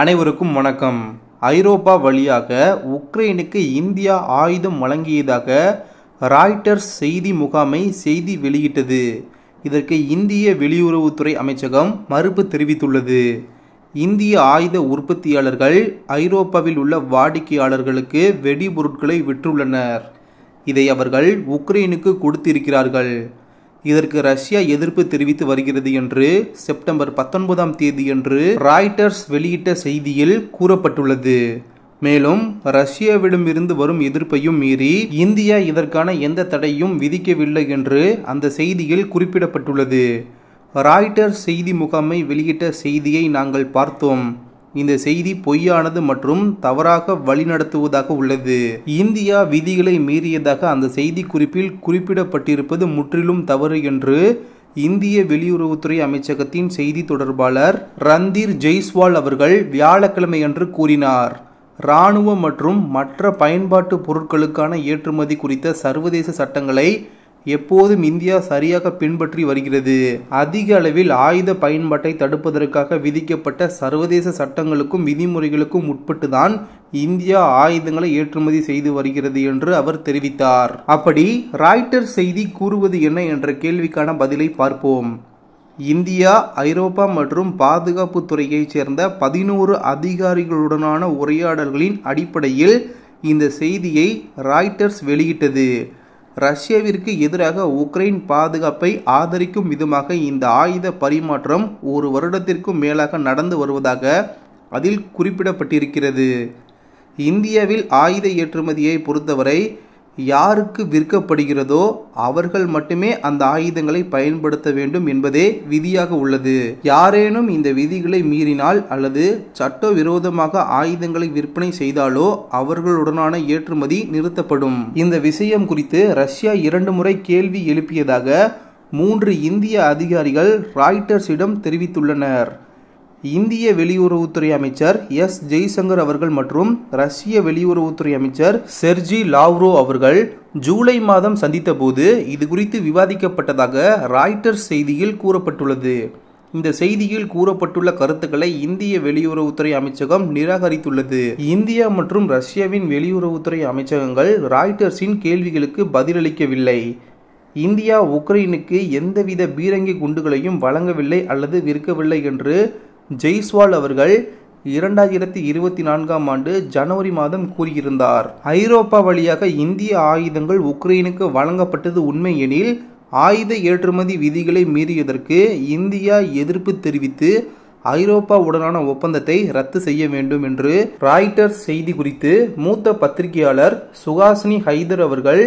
அனைவருக்கும் வணக்கம் ஐரோப்பா வழியாக உக்ரைனுக்கு இந்தியா ஆயுதம் வழங்கியதாக ராய்டர்ஸ் செய்தி முகாமை செய்தி வெளியிட்டது இதற்கு இந்திய வெளியுறவுத்துறை அமைச்சகம் மறுப்பு தெரிவித்துள்ளது இந்திய ஆயுத உற்பத்தியாளர்கள் ஐரோப்பாவில் உள்ள வாடிக்கையாளர்களுக்கு வெடிபொருட்களை விற்றுள்ளனர் இதை அவர்கள் உக்ரைனுக்கு கொடுத்திருக்கிறார்கள் இதற்கு ரஷ்யா எதிர்ப்பு தெரிவித்து வருகிறது என்று செப்டம்பர் பத்தொன்பதாம் தேதியன்று ராய்டர்ஸ் வெளியிட்ட செய்தியில் கூறப்பட்டுள்ளது மேலும் ரஷ்யாவிடம் இருந்து வரும் எதிர்ப்பையும் மீறி இந்தியா இதற்கான எந்த தடையும் விதிக்கவில்லை என்று அந்த செய்தியில் குறிப்பிடப்பட்டுள்ளது ராய்டர்ஸ் செய்தி முகாமை வெளியிட்ட செய்தியை நாங்கள் பார்த்தோம் இந்த செய்தி பொய்யானது மற்றும் தவறாக வழிநடத்துவதாக உள்ளது இந்தியா விதிகளை மீறியதாக அந்த செய்தி குறிப்பில் குறிப்பிடப்பட்டிருப்பது முற்றிலும் தவறு என்று இந்திய வெளியுறவுத்துறை அமைச்சகத்தின் செய்தி தொடர்பாளர் ரந்தீர் ஜெய்ஸ்வால் அவர்கள் வியாழக்கிழமையன்று கூறினார் இராணுவ மற்றும் மற்ற பயன்பாட்டு பொருட்களுக்கான ஏற்றுமதி குறித்த சர்வதேச சட்டங்களை எப்போதும் இந்தியா சரியாக பின்பற்றி வருகிறது அதிக அளவில் ஆயுத பயன்பாட்டை தடுப்பதற்காக விதிக்கப்பட்ட சர்வதேச சட்டங்களுக்கும் விதிமுறைகளுக்கும் உட்பட்டுதான் இந்தியா ஆயுதங்களை ஏற்றுமதி செய்து வருகிறது என்று அவர் தெரிவித்தார் அப்படி ராய்டர் செய்தி கூறுவது என்ன என்ற கேள்விக்கான பதிலை பார்ப்போம் இந்தியா ஐரோப்பா மற்றும் பாதுகாப்பு துறையைச் சேர்ந்த பதினோரு அதிகாரிகளுடனான உரையாடல்களின் அடிப்படையில் இந்த செய்தியை ராய்டர்ஸ் வெளியிட்டது ரஷ்யாவிற்கு எதிராக உக்ரைன் பாதுகாப்பை ஆதரிக்கும் விதமாக இந்த ஆயுத பரிமாற்றம் ஒரு வருடத்திற்கும் மேலாக நடந்து வருவதாக அதில் குறிப்பிடப்பட்டிருக்கிறது இந்தியாவில் ஆயுத ஏற்றுமதியை பொறுத்தவரை யாருக்கு விற்கப்படுகிறதோ அவர்கள் மட்டுமே அந்த ஆயுதங்களை பயன்படுத்த வேண்டும் என்பதே விதியாக உள்ளது யாரேனும் இந்த விதிகளை மீறினால் அல்லது சட்டவிரோதமாக ஆயுதங்களை விற்பனை செய்தாலோ அவர்களுடனான ஏற்றுமதி நிறுத்தப்படும் இந்த விஷயம் குறித்து ரஷ்யா இரண்டு முறை கேள்வி எழுப்பியதாக மூன்று இந்திய அதிகாரிகள் ராய்டர்ஸிடம் தெரிவித்துள்ளனர் இந்திய வெளியுறவுத்துறை அமைச்சர் எஸ் ஜெய்சங்கர் அவர்கள் மற்றும் ரஷ்ய வெளியுறவுத்துறை அமைச்சர் செர்ஜி லாவ்ரோ அவர்கள் ஜூலை மாதம் சந்தித்தபோது இது குறித்து விவாதிக்கப்பட்டதாக ராய்டர்ஸ் செய்தியில் கூறப்பட்டுள்ளது இந்த செய்தியில் கூறப்பட்டுள்ள கருத்துக்களை இந்திய வெளியுறவுத்துறை அமைச்சகம் நிராகரித்துள்ளது இந்தியா மற்றும் ரஷ்யாவின் வெளியுறவுத்துறை அமைச்சகங்கள் ராய்டர்ஸின் கேள்விகளுக்கு பதிலளிக்கவில்லை இந்தியா உக்ரைனுக்கு எந்தவித பீரங்கி குண்டுகளையும் வழங்கவில்லை அல்லது விற்கவில்லை என்று ஜெய்ஸ்வால் அவர்கள் இரண்டாயிரத்தி இருபத்தி நான்காம் ஆண்டு ஜனவரி மாதம் கூறியிருந்தார் ஐரோப்பா வழியாக இந்திய ஆயுதங்கள் உக்ரைனுக்கு வழங்கப்பட்டது உண்மை எனில் ஆயுத ஏற்றுமதி விதிகளை மீறியதற்கு இந்தியா எதிர்ப்பு தெரிவித்து ஐரோப்பாவுடனான ஒப்பந்தத்தை ரத்து செய்ய வேண்டும் என்று ராய்டர்ஸ் செய்தி குறித்து மூத்த பத்திரிகையாளர் சுகாசினி ஹைதர் அவர்கள்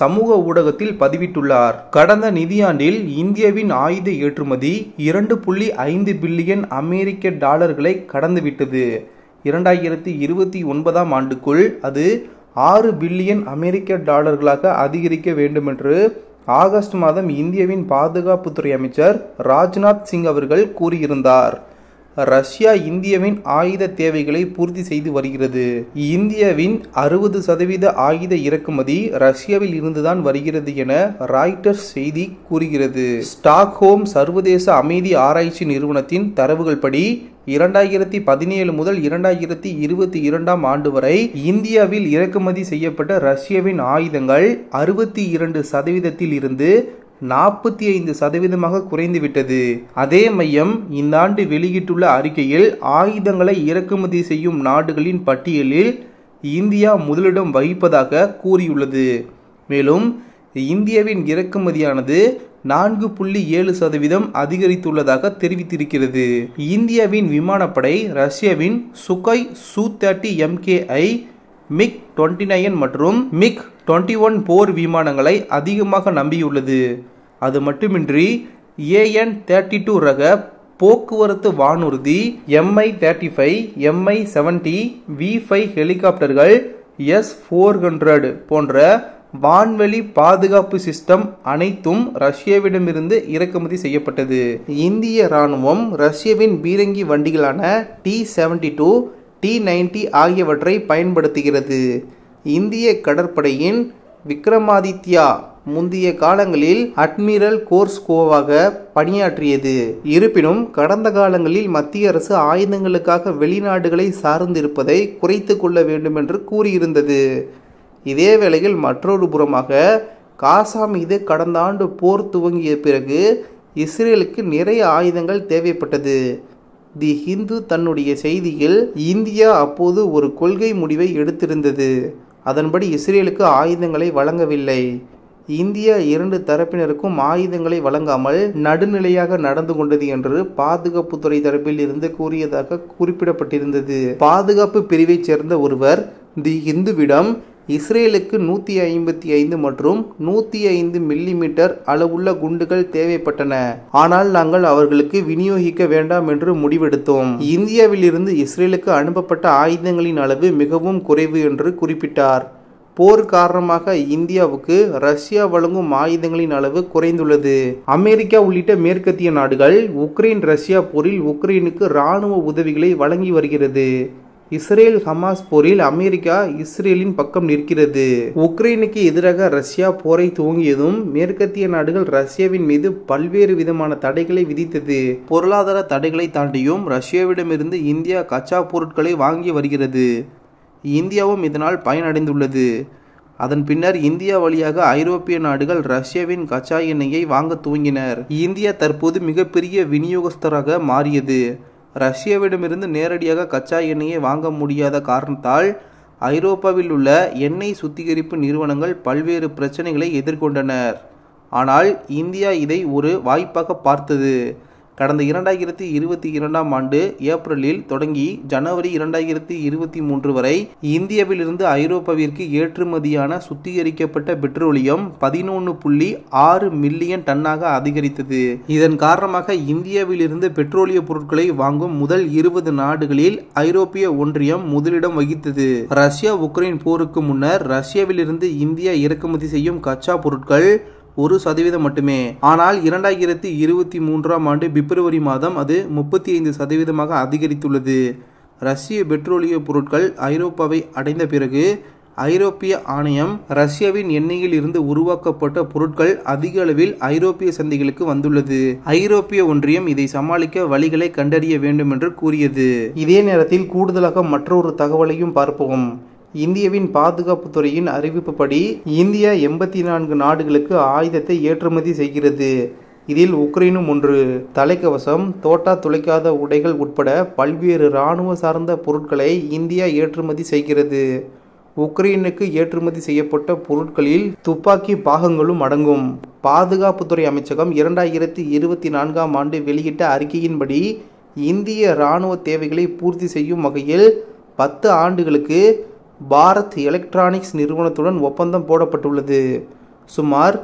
சமூக ஊடகத்தில் பதிவிட்டுள்ளார் கடந்த நிதியாண்டில் இந்தியாவின் ஆயுத ஏற்றுமதி இரண்டு புள்ளி ஐந்து பில்லியன் அமெரிக்க டாலர்களை கடந்துவிட்டது இரண்டாயிரத்தி இருபத்தி ஒன்பதாம் ஆண்டுக்குள் அது ஆறு பில்லியன் அமெரிக்க டாலர்களாக அதிகரிக்க வேண்டும் என்று ஆகஸ்ட் மாதம் இந்தியாவின் பாதுகாப்புத்துறை அமைச்சர் ராஜ்நாத் சிங் அவர்கள் கூறியிருந்தார் ரஷ்யா இந்தியாவின் ஆயுத தேவைகளை பூர்த்தி செய்து வருகிறது இந்தியாவின் அறுபது சதவீத ஆயுத இறக்குமதி ரஷ்யாவில் இருந்துதான் வருகிறது என ராய்டர்ஸ் செய்தி கூறுகிறது ஸ்டாக்ஹோம் சர்வதேச அமைதி ஆராய்ச்சி நிறுவனத்தின் தரவுகள் படி இரண்டாயிரத்தி பதினேழு முதல் இரண்டாயிரத்தி இருபத்தி இரண்டாம் ஆண்டு வரை இந்தியாவில் இறக்குமதி செய்யப்பட்ட ரஷ்யாவின் ஆயுதங்கள் அறுபத்தி இரண்டு சதவீதத்தில் இருந்து நாற்பத்தி ஐந்து சதவீதமாக குறைந்துவிட்டது அதே மையம் இந்தாண்டு வெளியிட்டுள்ள அறிக்கையில் ஆயுதங்களை இறக்குமதி செய்யும் நாடுகளின் பட்டியலில் இந்தியா முதலிடம் வகிப்பதாக கூறியுள்ளது மேலும் இந்தியாவின் இறக்குமதியானது நான்கு புள்ளி ஏழு சதவீதம் அதிகரித்துள்ளதாக தெரிவித்திருக்கிறது இந்தியாவின் விமானப்படை ரஷ்யாவின் Sukhoi Su thirty MKI MiG twenty nine மற்றும் மிக் டுவெண்ட்டி ஒன் போர் விமானங்களை அதிகமாக நம்பியுள்ளது அது மட்டுமின்றி ஏஎன் தேர்ட்டி டூ ரக போக்குவரத்து வானூர்தி Mi thirty five Mi seventy V five ஹெலிகாப்டர்கள் எஸ் ஃபோர் ஹண்ட்ரட் போன்ற வான்வெளி பாதுகாப்பு சிஸ்டம் அனைத்தும் ரஷ்யாவிடமிருந்து இறக்குமதி செய்யப்பட்டது இந்திய இராணுவம் ரஷ்யவின் பீரங்கி வண்டிகளான T seventy two T ninety ஆகியவற்றை பயன்படுத்துகிறது இந்திய கடற்படையின் விக்ரமாதித்யா முந்தைய காலங்களில் அட்மிரல் கோர்ஸ்கோவாக பணியாற்றியது இருப்பினும் கடந்த காலங்களில் மத்திய அரசு ஆயுதங்களுக்காக வெளிநாடுகளை சார்ந்திருப்பதை குறைத்து கொள்ள வேண்டும் என்று கூறியிருந்தது இதே வேளையில் மற்றொரு புறமாக காசா மீது கடந்த ஆண்டு போர் துவங்கிய பிறகு இஸ்ரேலுக்கு நிறைய ஆயுதங்கள் தேவைப்பட்டது தி ஹிந்து தன்னுடைய செய்தியில் இந்தியா அப்போது ஒரு கொள்கை முடிவை எடுத்திருந்தது அதன்படி இஸ்ரேலுக்கு ஆயுதங்களை வழங்கவில்லை இந்தியா இரண்டு தரப்பினருக்கும் ஆயுதங்களை வழங்காமல் நடுநிலையாக நடந்து கொண்டது என்று பாதுகாப்புத்துறை தரப்பில் இருந்து கூறியதாக குறிப்பிடப்பட்டிருந்தது பாதுகாப்பு பிரிவைச் சேர்ந்த ஒருவர் தி இந்துவிடம் இஸ்ரேலுக்கு நூற்றி ஐம்பத்தி ஐந்து மற்றும் நூற்றி ஐந்து மில்லிமீட்டர் அளவுள்ள குண்டுகள் தேவைப்பட்டன ஆனால் நாங்கள் அவர்களுக்கு விநியோகிக்க வேண்டாம் என்று முடிவெடுத்தோம் இந்தியாவிலிருந்து இஸ்ரேலுக்கு அனுப்பப்பட்ட ஆயுதங்களின் அளவு மிகவும் குறைவு என்று குறிப்பிட்டார் போர் காரணமாக இந்தியாவுக்கு ரஷ்யா வழங்கும் ஆயுதங்களின் அளவு குறைந்துள்ளது அமெரிக்கா உள்ளிட்ட மேற்கத்திய நாடுகள் உக்ரைன் ரஷ்யா போரில் உக்ரைனுக்கு இராணுவ உதவிகளை வழங்கி வருகிறது இஸ்ரேல் ஹமாஸ் போரில் அமெரிக்கா இஸ்ரேலின் பக்கம் நிற்கிறது உக்ரைனுக்கு எதிராக ரஷ்யா போரை துவங்கியதும் மேற்கத்திய நாடுகள் ரஷ்யாவின் மீது பல்வேறு விதமான தடைகளை விதித்தது பொருளாதார தடைகளை தாண்டியும் ரஷ்யாவிடமிருந்து இந்தியா கச்சா பொருட்களை வாங்கி வருகிறது இந்தியாவும் இதனால் பயனடைந்துள்ளது அதன் பின்னர் இந்தியா வழியாக ஐரோப்பிய நாடுகள் ரஷ்யாவின் கச்சா எண்ணெயை வாங்க துவங்கினர் இந்தியா தற்போது மிகப்பெரிய விநியோகஸ்தராக மாறியது ரஷ்யாவிடமிருந்து நேரடியாக கச்சா எண்ணெயை வாங்க முடியாத காரணத்தால் ஐரோப்பாவில் உள்ள எண்ணெய் சுத்திகரிப்பு நிறுவனங்கள் பல்வேறு பிரச்சனைகளை எதிர்கொண்டனர் ஆனால் இந்தியா இதை ஒரு வாய்ப்பாக பார்த்தது கடந்த இரண்டாயிரத்தி இருபத்தி இரண்டாம் ஆண்டு ஏப்ரலில் தொடங்கி ஜனவரி இரண்டாயிரத்தி இருபத்தி மூன்று வரை இந்தியாவிலிருந்து ஐரோப்பாவிற்கு ஏற்றுமதியான சுத்திகரிக்கப்பட்ட பெட்ரோலியம் பதினொன்று புள்ளி ஆறு மில்லியன் டன்னாக அதிகரித்தது இதன் காரணமாக இந்தியாவிலிருந்து பெட்ரோலிய பொருட்களை வாங்கும் முதல் இருபது நாடுகளில் ஐரோப்பிய ஒன்றியம் முதலிடம் வகித்தது ரஷ்யா உக்ரைன் போருக்கு முன்னர் ரஷ்யாவிலிருந்து இந்தியா இறக்குமதி செய்யும் கச்சா பொருட்கள் ஒரு சதவீதம் மட்டுமே ஆனால் இரண்டாயிரத்தி இருபத்தி மூன்றாம் ஆண்டு பிப்ரவரி மாதம் அது முப்பத்தி ஐந்து சதவீதமாக அதிகரித்துள்ளது ரஷ்ய பெட்ரோலிய பொருட்கள் ஐரோப்பாவை அடைந்த பிறகு ஐரோப்பிய ஆணையம் ரஷ்யாவின் எண்ணெயில் இருந்து உருவாக்கப்பட்ட பொருட்கள் அதிக அளவில் ஐரோப்பிய சந்தைகளுக்கு வந்துள்ளது ஐரோப்பிய ஒன்றியம் இதை சமாளிக்க வழிகளை கண்டறிய வேண்டும் என்று கூறியது இதே நேரத்தில் கூடுதலாக மற்றொரு தகவலையும் பார்ப்போம் இந்தியாவின் பாதுகாப்புத்துறையின் அறிவிப்புப்படி இந்தியா எண்பத்தி நான்கு நாடுகளுக்கு ஆயுதத்தை ஏற்றுமதி செய்கிறது இதில் உக்ரைனும் ஒன்று தலைக்கவசம் தோட்டா துளைக்காத உடைகள் உட்பட பல்வேறு இராணுவ சார்ந்த பொருட்களை இந்தியா ஏற்றுமதி செய்கிறது உக்ரைனுக்கு ஏற்றுமதி செய்யப்பட்ட பொருட்களில் துப்பாக்கி பாகங்களும் அடங்கும் பாதுகாப்புத்துறை அமைச்சகம் இரண்டாயிரத்தி இருபத்தி நான்காம் ஆண்டு வெளியிட்ட அறிக்கையின்படி இந்திய இராணுவ தேவைகளை பூர்த்தி செய்யும் வகையில் பத்து ஆண்டுகளுக்கு பாரத் எலக்ட்ரானிக்ஸ் நிறுவனத்துடன் ஒப்பந்தம் போடப்பட்டுள்ளது சுமார்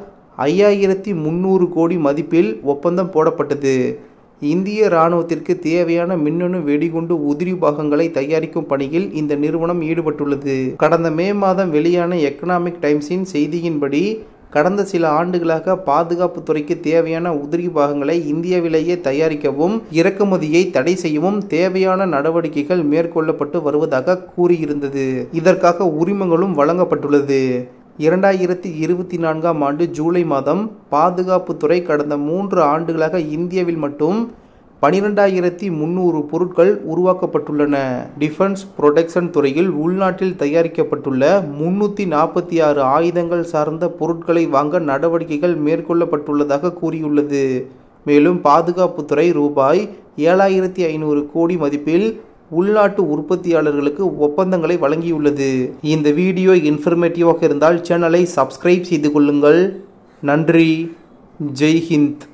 ஐயாயிரத்தி முந்நூறு கோடி மதிப்பில் ஒப்பந்தம் போடப்பட்டது இந்திய இராணுவத்திற்கு தேவையான மின்னணு வெடிகுண்டு உதிரி பாகங்களை தயாரிக்கும் பணியில் இந்த நிறுவனம் ஈடுபட்டுள்ளது கடந்த மே மாதம் வெளியான எக்கனாமிக் டைம்ஸின் செய்தியின்படி கடந்த சில ஆண்டுகளாக பாதுகாப்பு துறைக்கு தேவையான உதிரி பாகங்களை இந்தியாவிலேயே தயாரிக்கவும் இறக்குமதியை தடை செய்யவும் தேவையான நடவடிக்கைகள் மேற்கொள்ளப்பட்டு வருவதாக கூறியிருந்தது இதற்காக உரிமங்களும் வழங்கப்பட்டுள்ளது இரண்டாயிரத்தி இருபத்தி நான்காம் ஆண்டு ஜூலை மாதம் பாதுகாப்புத்துறை கடந்த மூன்று ஆண்டுகளாக இந்தியாவில் மட்டும் பனிரெண்டாயிரத்தி முந்நூறு பொருட்கள் உருவாக்கப்பட்டுள்ளன டிஃபென்ஸ் புரொடெக்ஷன் துறையில் உள்நாட்டில் தயாரிக்கப்பட்டுள்ள முன்னூற்றி நாற்பத்தி ஆறு ஆயுதங்கள் சார்ந்த பொருட்களை வாங்க நடவடிக்கைகள் மேற்கொள்ளப்பட்டுள்ளதாக கூறியுள்ளது மேலும் பாதுகாப்புத்துறை ரூபாய் ஏழாயிரத்தி ஐநூறு கோடி மதிப்பில் உள்நாட்டு உற்பத்தியாளர்களுக்கு ஒப்பந்தங்களை வழங்கியுள்ளது இந்த வீடியோ இன்ஃபர்மேட்டிவாக இருந்தால் சேனலை சப்ஸ்கிரைப் செய்து கொள்ளுங்கள் நன்றி ஜெய்ஹிந்த்